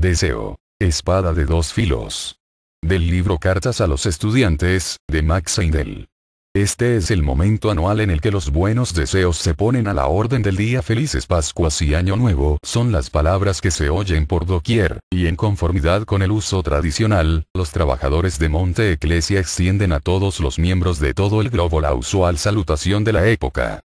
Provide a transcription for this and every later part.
Deseo. Espada de dos filos. Del libro Cartas a los Estudiantes, de Max Seindel. Este es el momento anual en el que los buenos deseos se ponen a la orden del día. Felices Pascuas y Año Nuevo son las palabras que se oyen por doquier, y en conformidad con el uso tradicional, los trabajadores de Monte Eclesia extienden a todos los miembros de todo el globo la usual salutación de la época.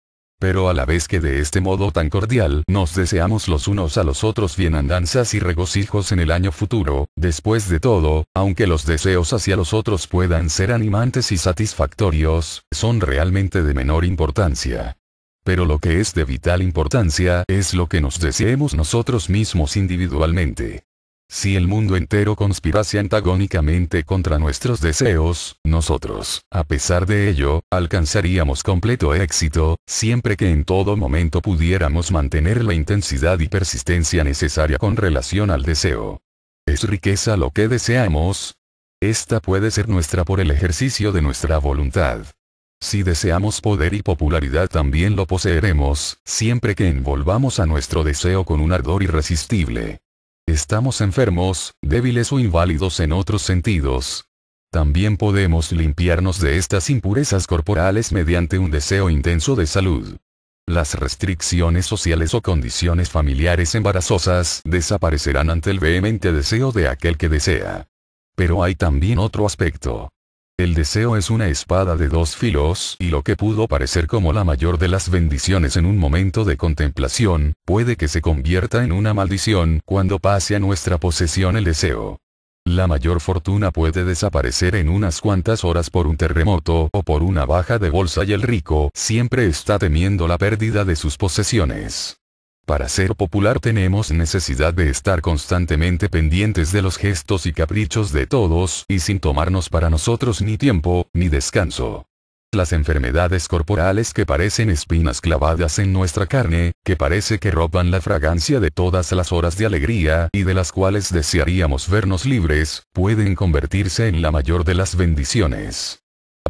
Pero a la vez que de este modo tan cordial nos deseamos los unos a los otros bienandanzas y regocijos en el año futuro, después de todo, aunque los deseos hacia los otros puedan ser animantes y satisfactorios, son realmente de menor importancia. Pero lo que es de vital importancia es lo que nos deseemos nosotros mismos individualmente. Si el mundo entero conspirase antagónicamente contra nuestros deseos, nosotros, a pesar de ello, alcanzaríamos completo éxito, siempre que en todo momento pudiéramos mantener la intensidad y persistencia necesaria con relación al deseo. ¿Es riqueza lo que deseamos? Esta puede ser nuestra por el ejercicio de nuestra voluntad. Si deseamos poder y popularidad también lo poseeremos, siempre que envolvamos a nuestro deseo con un ardor irresistible. Estamos enfermos, débiles o inválidos en otros sentidos. También podemos limpiarnos de estas impurezas corporales mediante un deseo intenso de salud. Las restricciones sociales o condiciones familiares embarazosas desaparecerán ante el vehemente deseo de aquel que desea. Pero hay también otro aspecto. El deseo es una espada de dos filos y lo que pudo parecer como la mayor de las bendiciones en un momento de contemplación, puede que se convierta en una maldición cuando pase a nuestra posesión el deseo. La mayor fortuna puede desaparecer en unas cuantas horas por un terremoto o por una baja de bolsa y el rico siempre está temiendo la pérdida de sus posesiones. Para ser popular tenemos necesidad de estar constantemente pendientes de los gestos y caprichos de todos y sin tomarnos para nosotros ni tiempo, ni descanso. Las enfermedades corporales que parecen espinas clavadas en nuestra carne, que parece que roban la fragancia de todas las horas de alegría y de las cuales desearíamos vernos libres, pueden convertirse en la mayor de las bendiciones.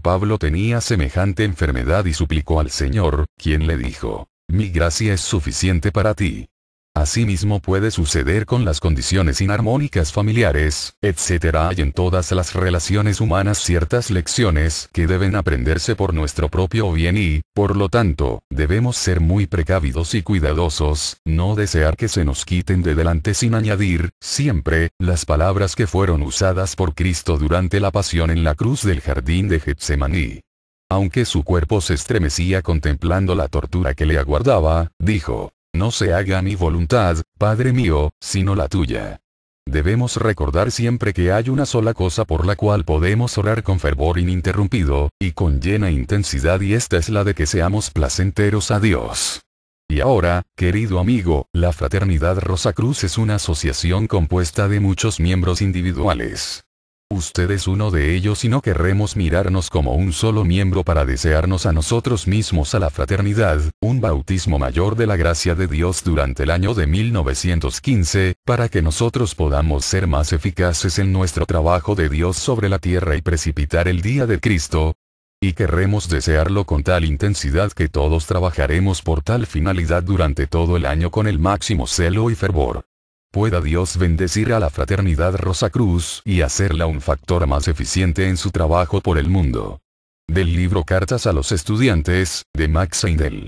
Pablo tenía semejante enfermedad y suplicó al Señor, quien le dijo, mi gracia es suficiente para ti. Asimismo puede suceder con las condiciones inarmónicas familiares, etc. Hay en todas las relaciones humanas ciertas lecciones que deben aprenderse por nuestro propio bien y, por lo tanto, debemos ser muy precavidos y cuidadosos, no desear que se nos quiten de delante sin añadir, siempre, las palabras que fueron usadas por Cristo durante la pasión en la cruz del jardín de Getsemaní. Aunque su cuerpo se estremecía contemplando la tortura que le aguardaba, dijo, No se haga mi voluntad, Padre mío, sino la tuya. Debemos recordar siempre que hay una sola cosa por la cual podemos orar con fervor ininterrumpido, y con llena intensidad y esta es la de que seamos placenteros a Dios. Y ahora, querido amigo, la Fraternidad Rosa Cruz es una asociación compuesta de muchos miembros individuales. Usted es uno de ellos y no querremos mirarnos como un solo miembro para desearnos a nosotros mismos a la fraternidad, un bautismo mayor de la gracia de Dios durante el año de 1915, para que nosotros podamos ser más eficaces en nuestro trabajo de Dios sobre la tierra y precipitar el día de Cristo, y querremos desearlo con tal intensidad que todos trabajaremos por tal finalidad durante todo el año con el máximo celo y fervor. Pueda Dios bendecir a la fraternidad Rosa Cruz y hacerla un factor más eficiente en su trabajo por el mundo. Del libro Cartas a los Estudiantes, de Max Heindel.